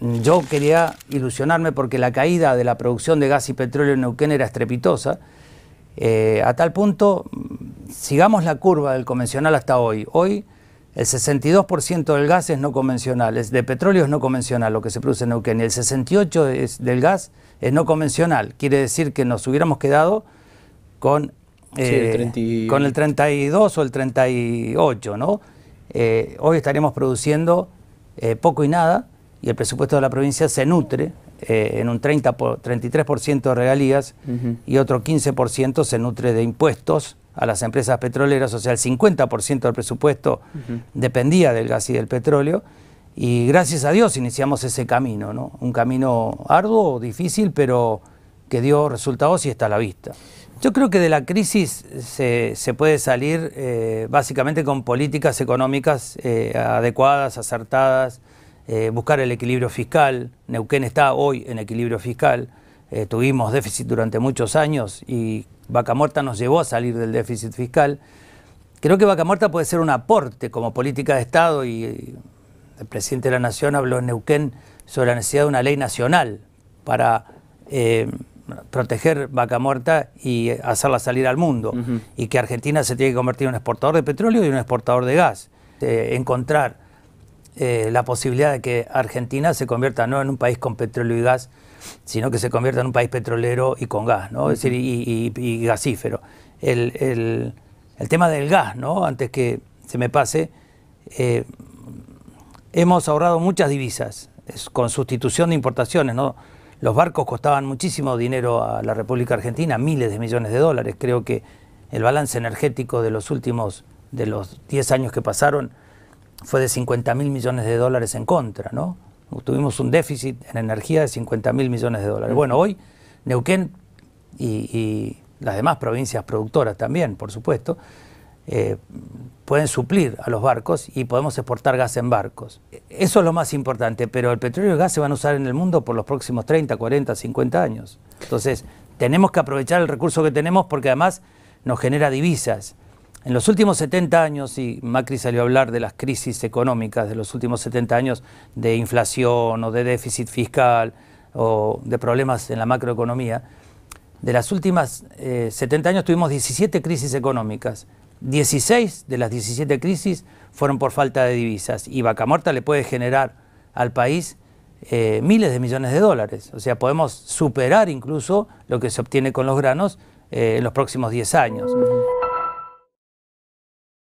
yo quería ilusionarme porque la caída de la producción de gas y petróleo en Neuquén era estrepitosa, eh, a tal punto, sigamos la curva del convencional hasta hoy. Hoy el 62% del gas es no convencional, es de petróleo es no convencional lo que se produce en Neuquén, el 68% del gas es no convencional. Quiere decir que nos hubiéramos quedado con, el, eh, con el 32 o el 38, ¿no? Eh, hoy estaremos produciendo poco y nada y el presupuesto de la provincia se nutre eh, en un 30 33% de regalías y otro 15% se nutre de impuestos a las empresas petroleras, o sea, el 50% del presupuesto dependía del gas y del petróleo. Y gracias a Dios iniciamos ese camino, ¿no? Un camino arduo, difícil, pero que dio resultados y está a la vista. Yo creo que de la crisis se, puede salir eh, básicamente con políticas económicas eh, adecuadas, acertadas, eh, buscar el equilibrio fiscal. Neuquén está hoy en equilibrio fiscal. Eh, tuvimos déficit durante muchos años y Vaca Muerta nos llevó a salir del déficit fiscal. Creo que Vaca Muerta puede ser un aporte como política de Estado y eh, el presidente de la Nación habló en Neuquén sobre la necesidad de una ley nacional para proteger Vaca Muerta y hacerla salir al mundo. Y que Argentina se tiene que convertir en un exportador de petróleo y un exportador de gas. encontrar eh, la posibilidad de que Argentina se convierta no en un país con petróleo y gas, sino que se convierta en un país petrolero y con gas, ¿no? Es decir, y, gasífero. El, tema del gas, ¿no? Antes que se me pase, eh, hemos ahorrado muchas divisas con sustitución de importaciones, ¿no? Los barcos costaban muchísimo dinero a la República Argentina, miles de millones de dólares. Creo que el balance energético de los últimos, de los 10 años que pasaron, fue de 50 mil millones de dólares en contra, ¿no? Tuvimos un déficit en energía de 50 mil millones de dólares. Bueno, hoy Neuquén y, las demás provincias productoras también, por supuesto, eh, pueden suplir a los barcos y podemos exportar gas en barcos. Eso es lo más importante, pero el petróleo y el gas se van a usar en el mundo por los próximos 30, 40, 50 años. Entonces, tenemos que aprovechar el recurso que tenemos porque además nos genera divisas. En los últimos 70 años, y Macri salió a hablar de las crisis económicas de los últimos 70 años, de inflación o de déficit fiscal o de problemas en la macroeconomía, de las últimas 70 eh, años tuvimos 17 crisis económicas. 16 de las 17 crisis fueron por falta de divisas y vaca muerta le puede generar al país eh, miles de millones de dólares. O sea, podemos superar incluso lo que se obtiene con los granos eh, en los próximos 10 años.